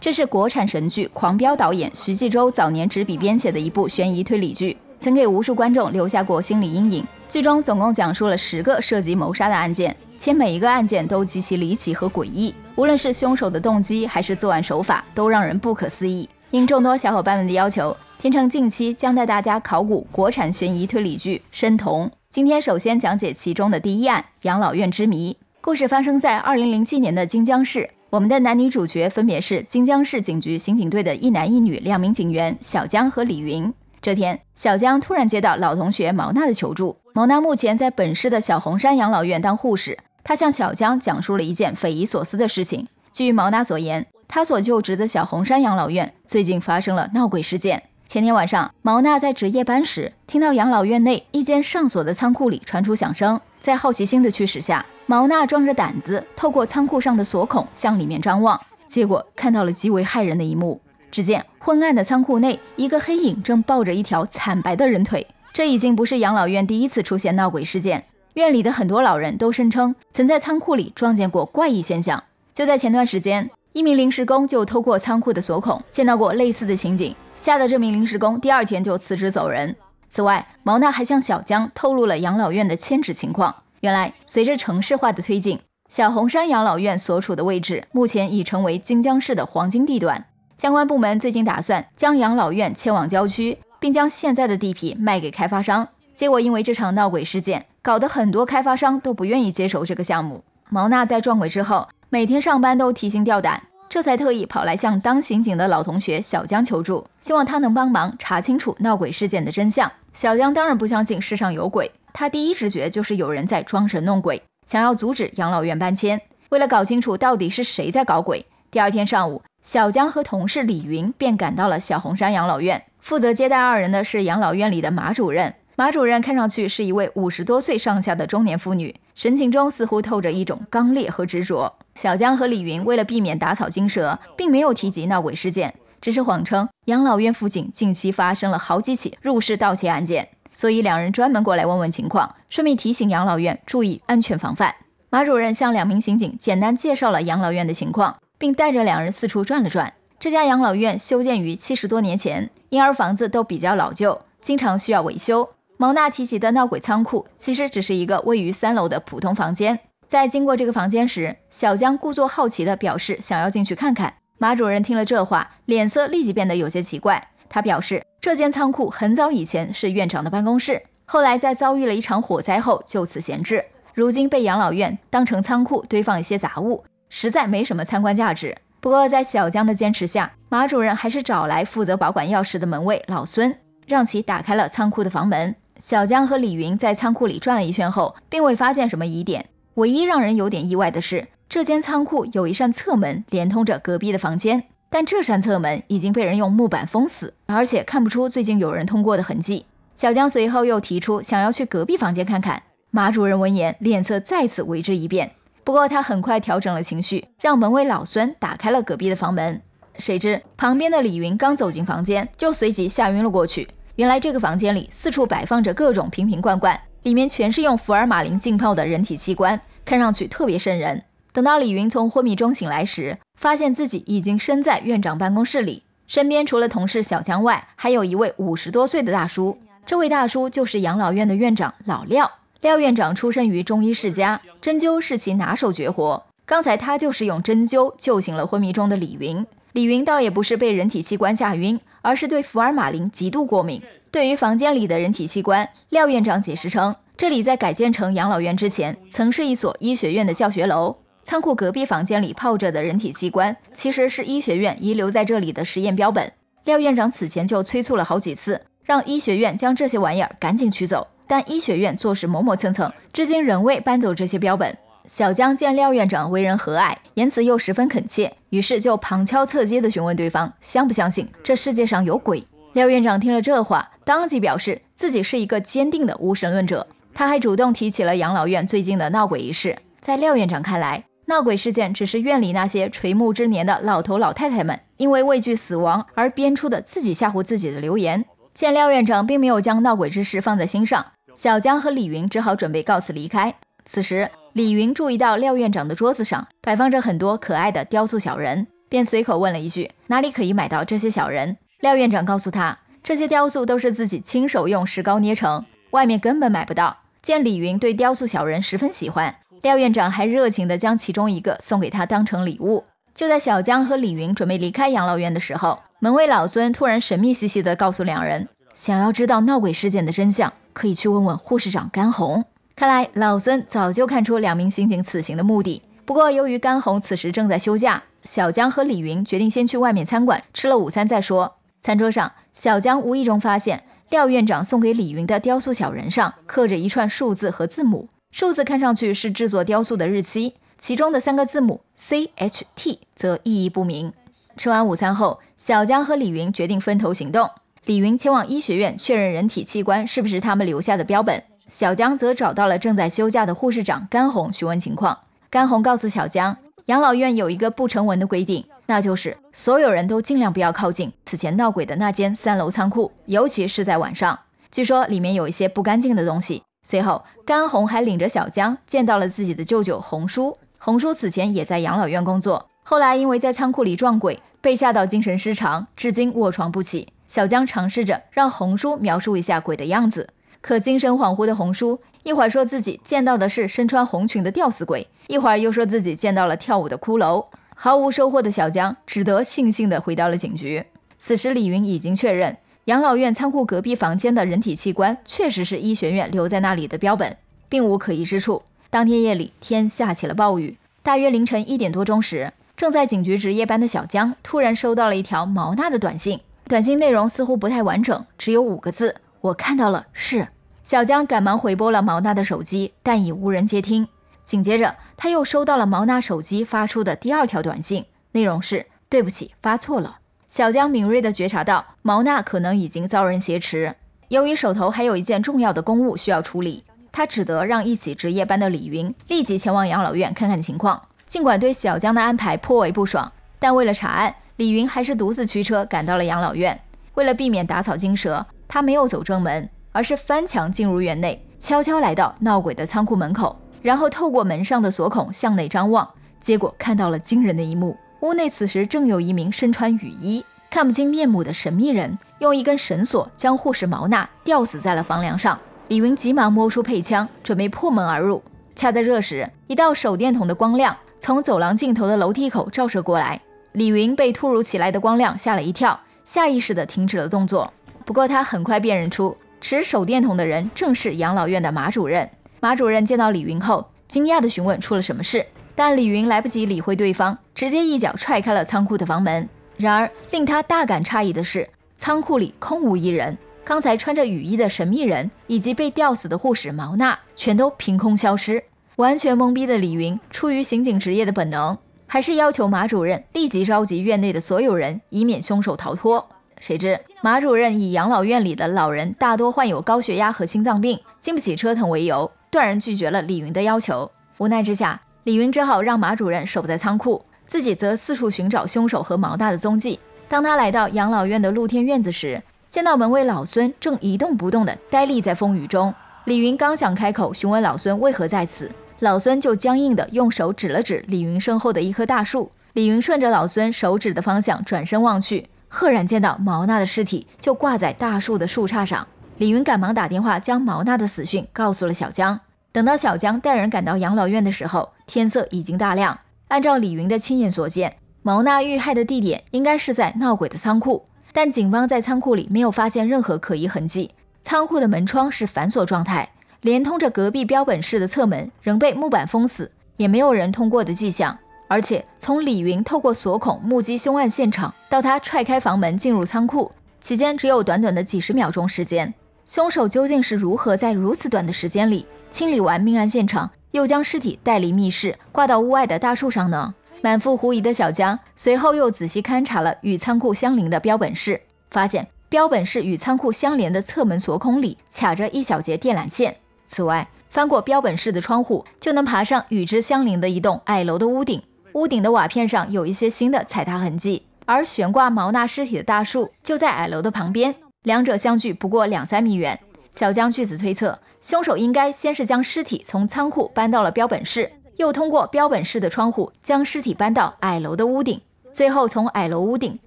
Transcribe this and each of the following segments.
这是国产神剧《狂飙》导演徐纪周早年执笔编写的一部悬疑推理剧，曾给无数观众留下过心理阴影。剧中总共讲述了十个涉及谋杀的案件，且每一个案件都极其离奇和诡异，无论是凶手的动机还是作案手法，都让人不可思议。应众多小伙伴们的要求，天成近期将带大家考古国产悬疑推理剧《深瞳》。今天首先讲解其中的第一案——养老院之谜。故事发生在二零零七年的京江市。我们的男女主角分别是金江市警局刑警队的一男一女两名警员小江和李云。这天，小江突然接到老同学毛娜的求助。毛娜目前在本市的小红山养老院当护士，她向小江讲述了一件匪夷所思的事情。据毛娜所言，她所就职的小红山养老院最近发生了闹鬼事件。前天晚上，毛娜在值夜班时，听到养老院内一间上锁的仓库里传出响声，在好奇心的驱使下。毛娜壮着胆子，透过仓库上的锁孔向里面张望，结果看到了极为骇人的一幕。只见昏暗的仓库内，一个黑影正抱着一条惨白的人腿。这已经不是养老院第一次出现闹鬼事件，院里的很多老人都声称曾在仓库里撞见过怪异现象。就在前段时间，一名临时工就偷过仓库的锁孔，见到过类似的情景，吓得这名临时工第二天就辞职走人。此外，毛娜还向小江透露了养老院的迁址情况。原来，随着城市化的推进，小红山养老院所处的位置目前已成为金江市的黄金地段。相关部门最近打算将养老院迁往郊区，并将现在的地皮卖给开发商。结果，因为这场闹鬼事件，搞得很多开发商都不愿意接手这个项目。毛娜在撞鬼之后，每天上班都提心吊胆，这才特意跑来向当刑警的老同学小江求助，希望他能帮忙查清楚闹鬼事件的真相。小江当然不相信世上有鬼。他第一直觉就是有人在装神弄鬼，想要阻止养老院搬迁。为了搞清楚到底是谁在搞鬼，第二天上午，小江和同事李云便赶到了小红山养老院。负责接待二人的是养老院里的马主任。马主任看上去是一位五十多岁上下的中年妇女，神情中似乎透着一种刚烈和执着。小江和李云为了避免打草惊蛇，并没有提及闹鬼事件，只是谎称养老院附近近期发生了好几起入室盗窃案件。所以两人专门过来问问情况，顺便提醒养老院注意安全防范。马主任向两名刑警简单介绍了养老院的情况，并带着两人四处转了转。这家养老院修建于七十多年前，因而房子都比较老旧，经常需要维修。蒙娜提及的闹鬼仓库其实只是一个位于三楼的普通房间。在经过这个房间时，小江故作好奇的表示想要进去看看。马主任听了这话，脸色立即变得有些奇怪。他表示，这间仓库很早以前是院长的办公室，后来在遭遇了一场火灾后，就此闲置。如今被养老院当成仓库堆放一些杂物，实在没什么参观价值。不过，在小江的坚持下，马主任还是找来负责保管钥匙的门卫老孙，让其打开了仓库的房门。小江和李云在仓库里转了一圈后，并未发现什么疑点。唯一让人有点意外的是，这间仓库有一扇侧门连通着隔壁的房间。但这扇侧门已经被人用木板封死，而且看不出最近有人通过的痕迹。小江随后又提出想要去隔壁房间看看。马主任闻言，脸色再次为之一变。不过他很快调整了情绪，让门卫老孙打开了隔壁的房门。谁知旁边的李云刚走进房间，就随即吓晕了过去。原来这个房间里四处摆放着各种瓶瓶罐罐，里面全是用福尔马林浸泡的人体器官，看上去特别瘆人。等到李云从昏迷中醒来时，发现自己已经身在院长办公室里，身边除了同事小江外，还有一位五十多岁的大叔。这位大叔就是养老院的院长老廖。廖院长出身于中医世家，针灸是其拿手绝活。刚才他就是用针灸救醒了昏迷中的李云。李云倒也不是被人体器官吓晕，而是对福尔马林极度过敏。对于房间里的人体器官，廖院长解释称，这里在改建成养老院之前，曾是一所医学院的教学楼。仓库隔壁房间里泡着的人体器官，其实是医学院遗留在这里的实验标本。廖院长此前就催促了好几次，让医学院将这些玩意儿赶紧取走，但医学院做事磨磨蹭蹭，至今仍未搬走这些标本。小江见廖院长为人和蔼，言辞又十分恳切，于是就旁敲侧击地询问对方相不相信这世界上有鬼。廖院长听了这话，当即表示自己是一个坚定的无神论者。他还主动提起了养老院最近的闹鬼一事，在廖院长看来。闹鬼事件只是院里那些垂暮之年的老头老太太们因为畏惧死亡而编出的自己吓唬自己的流言。见廖院长并没有将闹鬼之事放在心上，小江和李云只好准备告辞离开。此时，李云注意到廖院长的桌子上摆放着很多可爱的雕塑小人，便随口问了一句：“哪里可以买到这些小人？”廖院长告诉他，这些雕塑都是自己亲手用石膏捏成，外面根本买不到。见李云对雕塑小人十分喜欢。廖院长还热情地将其中一个送给他当成礼物。就在小江和李云准备离开养老院的时候，门卫老孙突然神秘兮兮地告诉两人，想要知道闹鬼事件的真相，可以去问问护士长甘红。看来老孙早就看出两名刑警此行的目的。不过，由于甘红此时正在休假，小江和李云决定先去外面餐馆吃了午餐再说。餐桌上，小江无意中发现廖院长送给李云的雕塑小人上刻着一串数字和字母。数字看上去是制作雕塑的日期，其中的三个字母 C H T 则意义不明。吃完午餐后，小江和李云决定分头行动。李云前往医学院确认人体器官是不是他们留下的标本，小江则找到了正在休假的护士长甘红询问情况。甘红告诉小江，养老院有一个不成文的规定，那就是所有人都尽量不要靠近此前闹鬼的那间三楼仓库，尤其是在晚上。据说里面有一些不干净的东西。随后，甘红还领着小江见到了自己的舅舅红叔。红叔此前也在养老院工作，后来因为在仓库里撞鬼，被吓到精神失常，至今卧床不起。小江尝试着让红叔描述一下鬼的样子，可精神恍惚的红叔一会儿说自己见到的是身穿红裙的吊死鬼，一会儿又说自己见到了跳舞的骷髅，毫无收获的小江只得悻悻的回到了警局。此时，李云已经确认。养老院仓库隔壁房间的人体器官确实是医学院留在那里的标本，并无可疑之处。当天夜里，天下起了暴雨，大约凌晨一点多钟时，正在警局值夜班的小江突然收到了一条毛娜的短信。短信内容似乎不太完整，只有五个字：“我看到了。”是小江赶忙回拨了毛娜的手机，但已无人接听。紧接着，他又收到了毛娜手机发出的第二条短信，内容是：“对不起，发错了。”小江敏锐地觉察到毛娜可能已经遭人挟持，由于手头还有一件重要的公务需要处理，他只得让一起值夜班的李云立即前往养老院看看情况。尽管对小江的安排颇为不爽，但为了查案，李云还是独自驱车赶到了养老院。为了避免打草惊蛇，他没有走正门，而是翻墙进入院内，悄悄来到闹鬼的仓库门口，然后透过门上的锁孔向内张望，结果看到了惊人的一幕。屋内此时正有一名身穿雨衣、看不清面目的神秘人，用一根绳索将护士毛娜吊死在了房梁上。李云急忙摸出配枪，准备破门而入。恰在这时，一道手电筒的光亮从走廊尽头的楼梯口照射过来，李云被突如其来的光亮吓了一跳，下意识地停止了动作。不过他很快辨认出持手电筒的人正是养老院的马主任。马主任见到李云后，惊讶地询问出了什么事。但李云来不及理会对方，直接一脚踹开了仓库的房门。然而令他大感诧异的是，仓库里空无一人。刚才穿着雨衣的神秘人以及被吊死的护士毛娜全都凭空消失，完全懵逼的李云出于刑警职业的本能，还是要求马主任立即召集院内的所有人，以免凶手逃脱。谁知马主任以养老院里的老人大多患有高血压和心脏病，经不起折腾为由，断然拒绝了李云的要求。无奈之下。李云只好让马主任守在仓库，自己则四处寻找凶手和毛大的踪迹。当他来到养老院的露天院子时，见到门卫老孙正一动不动地呆立在风雨中。李云刚想开口询问老孙为何在此，老孙就僵硬地用手指了指李云身后的一棵大树。李云顺着老孙手指的方向转身望去，赫然见到毛娜的尸体就挂在大树的树杈上。李云赶忙打电话将毛娜的死讯告诉了小江。等到小江带人赶到养老院的时候，天色已经大亮。按照李云的亲眼所见，毛娜遇害的地点应该是在闹鬼的仓库，但警方在仓库里没有发现任何可疑痕迹。仓库的门窗是反锁状态，连通着隔壁标本室的侧门仍被木板封死，也没有人通过的迹象。而且从李云透过锁孔目击凶案现场，到他踹开房门进入仓库，期间只有短短的几十秒钟时间。凶手究竟是如何在如此短的时间里？清理完命案现场，又将尸体带离密室，挂到屋外的大树上呢。满腹狐疑的小江随后又仔细勘察了与仓库相邻的标本室，发现标本室与仓库相连的侧门锁孔里卡着一小节电缆线。此外，翻过标本室的窗户，就能爬上与之相邻的一栋矮楼的屋顶。屋顶的瓦片上有一些新的踩踏痕迹，而悬挂毛纳尸体的大树就在矮楼的旁边，两者相距不过两三米远。小江据此推测。凶手应该先是将尸体从仓库搬到了标本室，又通过标本室的窗户将尸体搬到矮楼的屋顶，最后从矮楼屋顶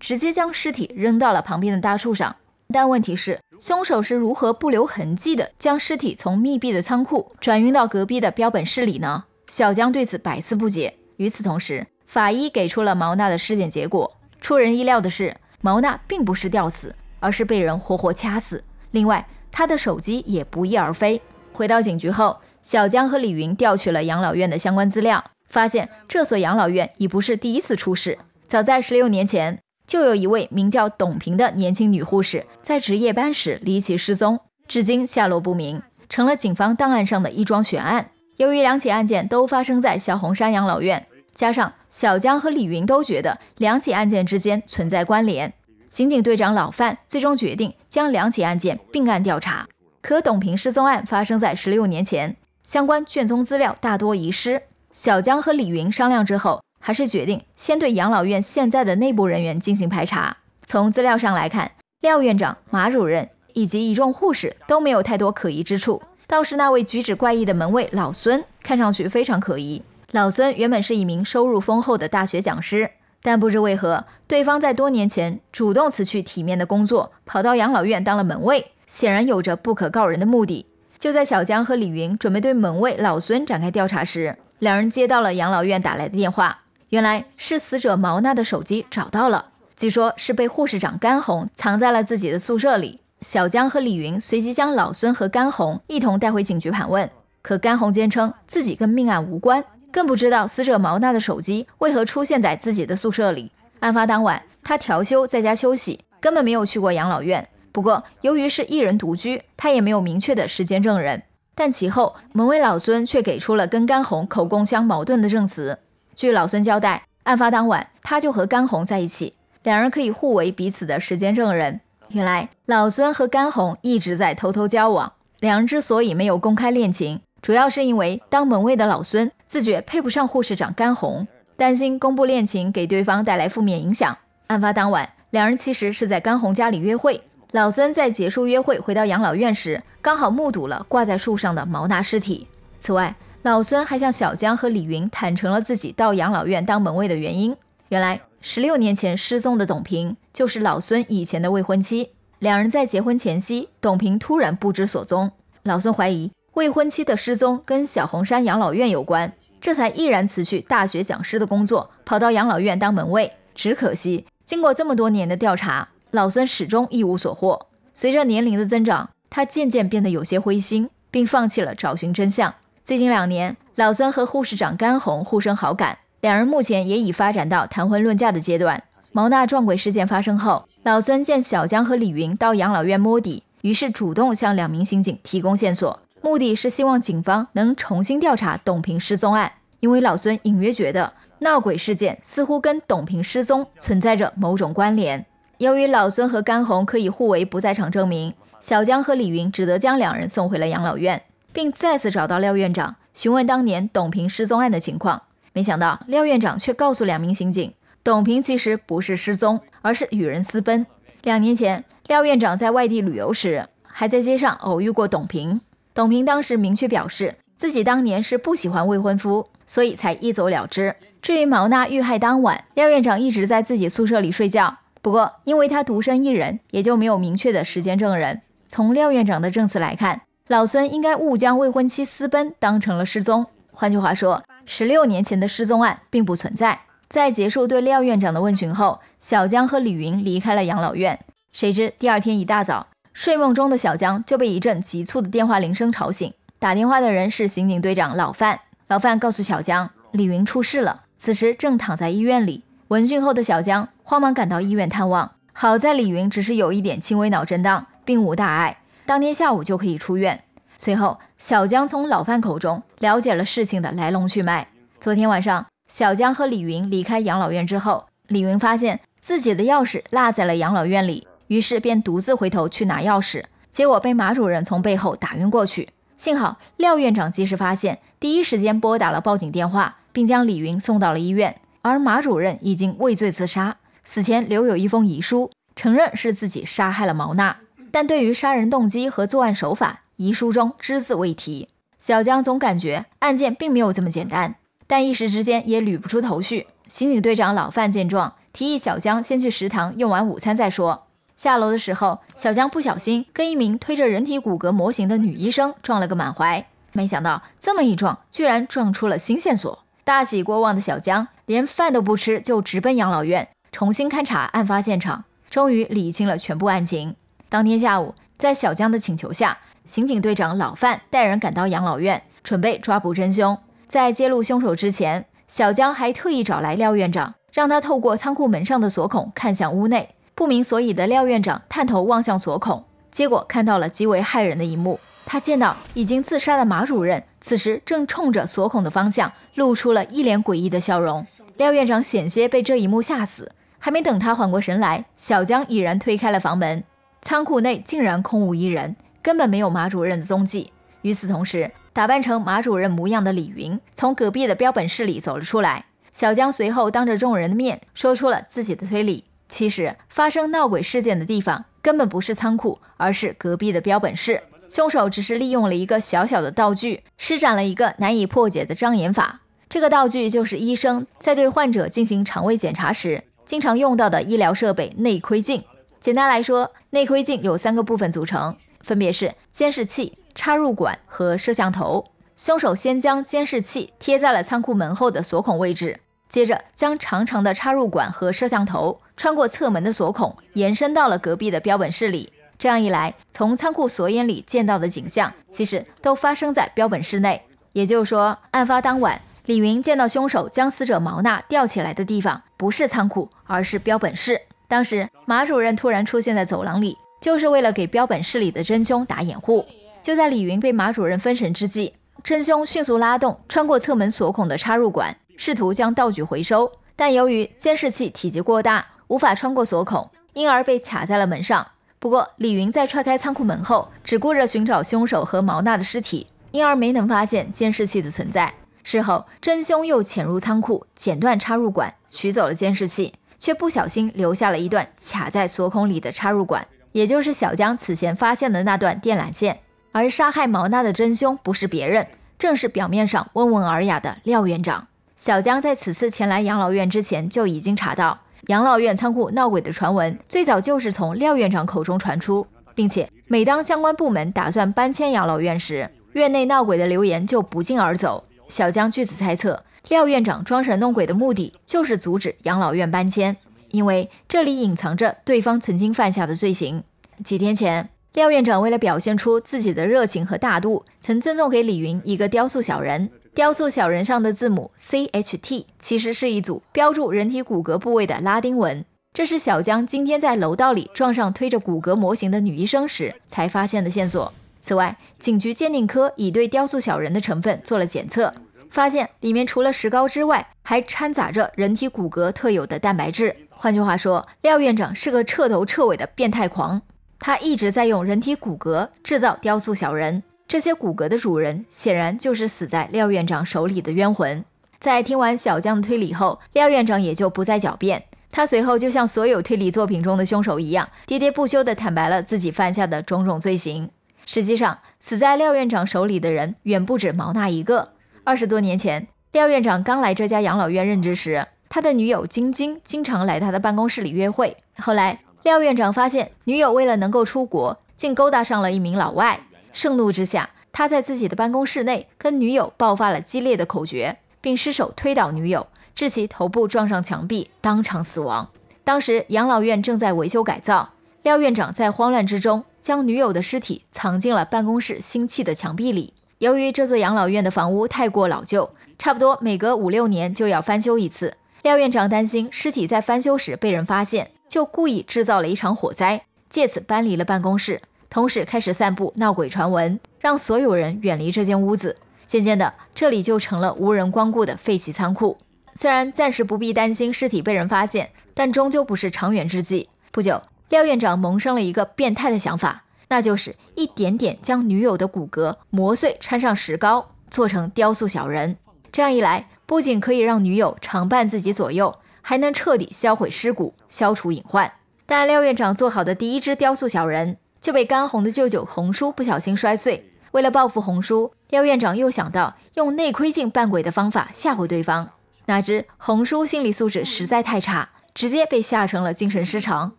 直接将尸体扔到了旁边的大树上。但问题是，凶手是如何不留痕迹的将尸体从密闭的仓库转运到隔壁的标本室里呢？小江对此百思不解。与此同时，法医给出了毛娜的尸检结果。出人意料的是，毛娜并不是吊死，而是被人活活掐死。另外，他的手机也不翼而飞。回到警局后，小江和李云调取了养老院的相关资料，发现这所养老院已不是第一次出事。早在十六年前，就有一位名叫董平的年轻女护士在值夜班时离奇失踪，至今下落不明，成了警方档案上的一桩悬案。由于两起案件都发生在小红山养老院，加上小江和李云都觉得两起案件之间存在关联。刑警队长老范最终决定将两起案件并案调查。可董平失踪案发生在十六年前，相关卷宗资料大多遗失。小江和李云商量之后，还是决定先对养老院现在的内部人员进行排查。从资料上来看，廖院长、马主任以及一众护士都没有太多可疑之处，倒是那位举止怪异的门卫老孙看上去非常可疑。老孙原本是一名收入丰厚的大学讲师。但不知为何，对方在多年前主动辞去体面的工作，跑到养老院当了门卫，显然有着不可告人的目的。就在小江和李云准备对门卫老孙展开调查时，两人接到了养老院打来的电话，原来是死者毛娜的手机找到了，据说是被护士长甘红藏在了自己的宿舍里。小江和李云随即将老孙和甘红一同带回警局盘问，可甘红坚称自己跟命案无关。更不知道死者毛娜的手机为何出现在自己的宿舍里。案发当晚，他调休在家休息，根本没有去过养老院。不过，由于是一人独居，他也没有明确的时间证人。但其后，门卫老孙却给出了跟甘红口供相矛盾的证词。据老孙交代，案发当晚他就和甘红在一起，两人可以互为彼此的时间证人。原来，老孙和甘红一直在偷偷交往，两人之所以没有公开恋情，主要是因为当门卫的老孙。自觉配不上护士长甘红，担心公布恋情给对方带来负面影响。案发当晚，两人其实是在甘红家里约会。老孙在结束约会回到养老院时，刚好目睹了挂在树上的毛娜尸体。此外，老孙还向小江和李云坦诚了自己到养老院当门卫的原因。原来，十六年前失踪的董平就是老孙以前的未婚妻。两人在结婚前夕，董平突然不知所踪。老孙怀疑未婚妻的失踪跟小红山养老院有关。这才毅然辞去大学讲师的工作，跑到养老院当门卫。只可惜，经过这么多年的调查，老孙始终一无所获。随着年龄的增长，他渐渐变得有些灰心，并放弃了找寻真相。最近两年，老孙和护士长甘红互生好感，两人目前也已发展到谈婚论嫁的阶段。毛娜撞鬼事件发生后，老孙见小江和李云到养老院摸底，于是主动向两名刑警提供线索。目的是希望警方能重新调查董平失踪案，因为老孙隐约觉得闹鬼事件似乎跟董平失踪存在着某种关联。由于老孙和甘红可以互为不在场证明，小江和李云只得将两人送回了养老院，并再次找到廖院长询问当年董平失踪案的情况。没想到廖院长却告诉两名刑警，董平其实不是失踪，而是与人私奔。两年前，廖院长在外地旅游时，还在街上偶遇过董平。董平当时明确表示，自己当年是不喜欢未婚夫，所以才一走了之。至于毛娜遇害当晚，廖院长一直在自己宿舍里睡觉。不过，因为他独身一人，也就没有明确的时间证人。从廖院长的证词来看，老孙应该误将未婚妻私奔当成了失踪。换句话说，十六年前的失踪案并不存在。在结束对廖院长的问询后，小江和李云离开了养老院。谁知第二天一大早。睡梦中的小江就被一阵急促的电话铃声吵醒。打电话的人是刑警队长老范。老范告诉小江，李云出事了，此时正躺在医院里。闻讯后的小江慌忙赶到医院探望。好在李云只是有一点轻微脑震荡，并无大碍，当天下午就可以出院。随后，小江从老范口中了解了事情的来龙去脉。昨天晚上，小江和李云离开养老院之后，李云发现自己的钥匙落在了养老院里。于是便独自回头去拿钥匙，结果被马主任从背后打晕过去。幸好廖院长及时发现，第一时间拨打了报警电话，并将李云送到了医院。而马主任已经畏罪自杀，死前留有一封遗书，承认是自己杀害了毛娜。但对于杀人动机和作案手法，遗书中只字未提。小江总感觉案件并没有这么简单，但一时之间也捋不出头绪。刑警队长老范见状，提议小江先去食堂用完午餐再说。下楼的时候，小江不小心跟一名推着人体骨骼模型的女医生撞了个满怀。没想到这么一撞，居然撞出了新线索。大喜过望的小江连饭都不吃，就直奔养老院重新勘察案发现场，终于理清了全部案情。当天下午，在小江的请求下，刑警队长老范带人赶到养老院，准备抓捕真凶。在揭露凶手之前，小江还特意找来廖院长，让他透过仓库门上的锁孔看向屋内。不明所以的廖院长探头望向锁孔，结果看到了极为骇人的一幕。他见到已经自杀的马主任，此时正冲着锁孔的方向露出了一脸诡异的笑容。廖院长险些被这一幕吓死，还没等他缓过神来，小江已然推开了房门。仓库内竟然空无一人，根本没有马主任的踪迹。与此同时，打扮成马主任模样的李云从隔壁的标本室里走了出来。小江随后当着众人的面说出了自己的推理。其实发生闹鬼事件的地方根本不是仓库，而是隔壁的标本室。凶手只是利用了一个小小的道具，施展了一个难以破解的障眼法。这个道具就是医生在对患者进行肠胃检查时经常用到的医疗设备内窥镜。简单来说，内窥镜有三个部分组成，分别是监视器、插入管和摄像头。凶手先将监视器贴在了仓库门后的锁孔位置，接着将长长的插入管和摄像头。穿过侧门的锁孔，延伸到了隔壁的标本室里。这样一来，从仓库锁眼里见到的景象，其实都发生在标本室内。也就是说，案发当晚，李云见到凶手将死者毛娜吊起来的地方，不是仓库，而是标本室。当时，马主任突然出现在走廊里，就是为了给标本室里的真凶打掩护。就在李云被马主任分神之际，真凶迅速拉动穿过侧门锁孔的插入管，试图将道具回收，但由于监视器体积过大。无法穿过锁孔，婴儿被卡在了门上。不过，李云在踹开仓库门后，只顾着寻找凶手和毛娜的尸体，因而没能发现监视器的存在。事后，真凶又潜入仓库，剪断插入管，取走了监视器，却不小心留下了一段卡在锁孔里的插入管，也就是小江此前发现的那段电缆线。而杀害毛娜的真凶不是别人，正是表面上温文尔雅的廖院长。小江在此次前来养老院之前就已经查到。养老院仓库闹鬼的传闻最早就是从廖院长口中传出，并且每当相关部门打算搬迁养老院时，院内闹鬼的流言就不胫而走。小江据此猜测，廖院长装神弄鬼的目的就是阻止养老院搬迁，因为这里隐藏着对方曾经犯下的罪行。几天前，廖院长为了表现出自己的热情和大度，曾赠送给李云一个雕塑小人。雕塑小人上的字母 C H T 其实是一组标注人体骨骼部位的拉丁文，这是小江今天在楼道里撞上推着骨骼模型的女医生时才发现的线索。此外，警局鉴定科已对雕塑小人的成分做了检测，发现里面除了石膏之外，还掺杂着人体骨骼特有的蛋白质。换句话说，廖院长是个彻头彻尾的变态狂，他一直在用人体骨骼制造雕塑小人。这些骨骼的主人，显然就是死在廖院长手里的冤魂。在听完小将的推理后，廖院长也就不再狡辩。他随后就像所有推理作品中的凶手一样，喋喋不休的坦白了自己犯下的种种罪行。实际上，死在廖院长手里的人远不止毛娜一个。二十多年前，廖院长刚来这家养老院任职时，他的女友晶晶经常来他的办公室里约会。后来，廖院长发现女友为了能够出国，竟勾搭上了一名老外。盛怒之下，他在自己的办公室内跟女友爆发了激烈的口角，并失手推倒女友，致其头部撞上墙壁，当场死亡。当时养老院正在维修改造，廖院长在慌乱之中将女友的尸体藏进了办公室新砌的墙壁里。由于这座养老院的房屋太过老旧，差不多每隔五六年就要翻修一次，廖院长担心尸体在翻修时被人发现，就故意制造了一场火灾，借此搬离了办公室。同时开始散布闹鬼传闻，让所有人远离这间屋子。渐渐的，这里就成了无人光顾的废弃仓库。虽然暂时不必担心尸体被人发现，但终究不是长远之计。不久，廖院长萌生了一个变态的想法，那就是一点点将女友的骨骼磨碎，掺上石膏，做成雕塑小人。这样一来，不仅可以让女友常伴自己左右，还能彻底销毁尸骨，消除隐患。但廖院长做好的第一只雕塑小人。就被干红的舅舅红叔不小心摔碎。为了报复红叔，廖院长又想到用内窥镜扮鬼的方法吓唬对方。哪知红叔心理素质实在太差，直接被吓成了精神失常。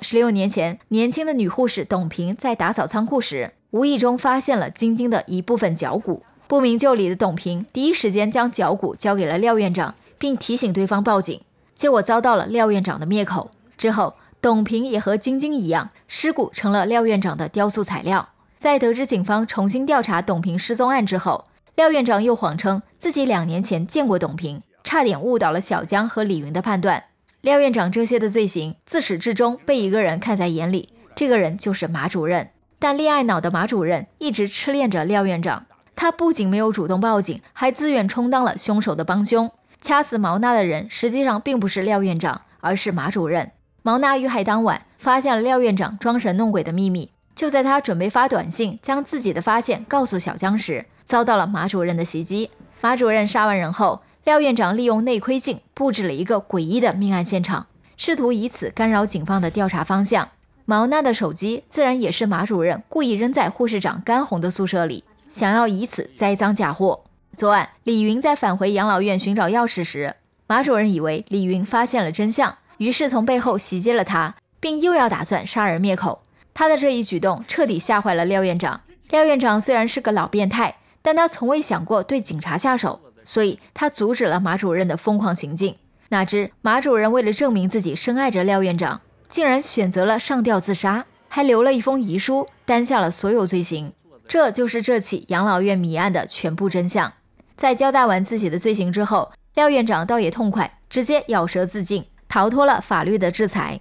十六年前，年轻的女护士董平在打扫仓库时，无意中发现了晶晶的一部分脚骨。不明就里的董平第一时间将脚骨交给了廖院长，并提醒对方报警，结果遭到了廖院长的灭口。之后。董平也和晶晶一样，尸骨成了廖院长的雕塑材料。在得知警方重新调查董平失踪案之后，廖院长又谎称自己两年前见过董平，差点误导了小江和李云的判断。廖院长这些的罪行自始至终被一个人看在眼里，这个人就是马主任。但恋爱脑的马主任一直痴恋着廖院长，他不仅没有主动报警，还自愿充当了凶手的帮凶，掐死毛娜的人实际上并不是廖院长，而是马主任。毛娜遇害当晚，发现了廖院长装神弄鬼的秘密。就在他准备发短信将自己的发现告诉小江时，遭到了马主任的袭击。马主任杀完人后，廖院长利用内窥镜布置了一个诡异的命案现场，试图以此干扰警方的调查方向。毛娜的手机自然也是马主任故意扔在护士长甘红的宿舍里，想要以此栽赃嫁祸。昨晚，李云在返回养老院寻找钥匙时，马主任以为李云发现了真相。于是从背后袭击了他，并又要打算杀人灭口。他的这一举动彻底吓坏了廖院长。廖院长虽然是个老变态，但他从未想过对警察下手，所以他阻止了马主任的疯狂行径。哪知马主任为了证明自己深爱着廖院长，竟然选择了上吊自杀，还留了一封遗书，担下了所有罪行。这就是这起养老院迷案的全部真相。在交代完自己的罪行之后，廖院长倒也痛快，直接咬舌自尽。逃脱了法律的制裁。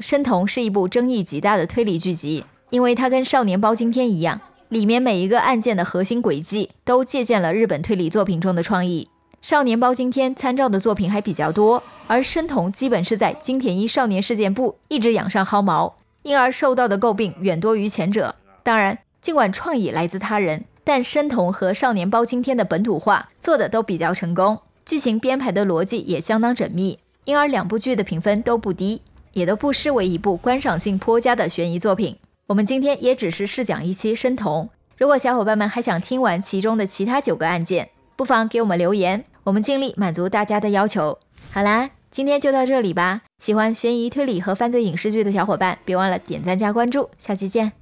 《申童》是一部争议极大的推理剧集，因为它跟《少年包青天》一样，里面每一个案件的核心轨迹都借鉴了日本推理作品中的创意。《少年包青天》参照的作品还比较多，而《申童》基本是在金田一少年事件簿一直养上薅毛，因而受到的诟病远多于前者。当然，尽管创意来自他人，但《申童》和《少年包青天》的本土化做的都比较成功，剧情编排的逻辑也相当缜密。因而两部剧的评分都不低，也都不失为一部观赏性颇佳的悬疑作品。我们今天也只是试讲一期《深瞳》，如果小伙伴们还想听完其中的其他九个案件，不妨给我们留言，我们尽力满足大家的要求。好啦，今天就到这里吧。喜欢悬疑推理和犯罪影视剧的小伙伴，别忘了点赞加关注，下期见。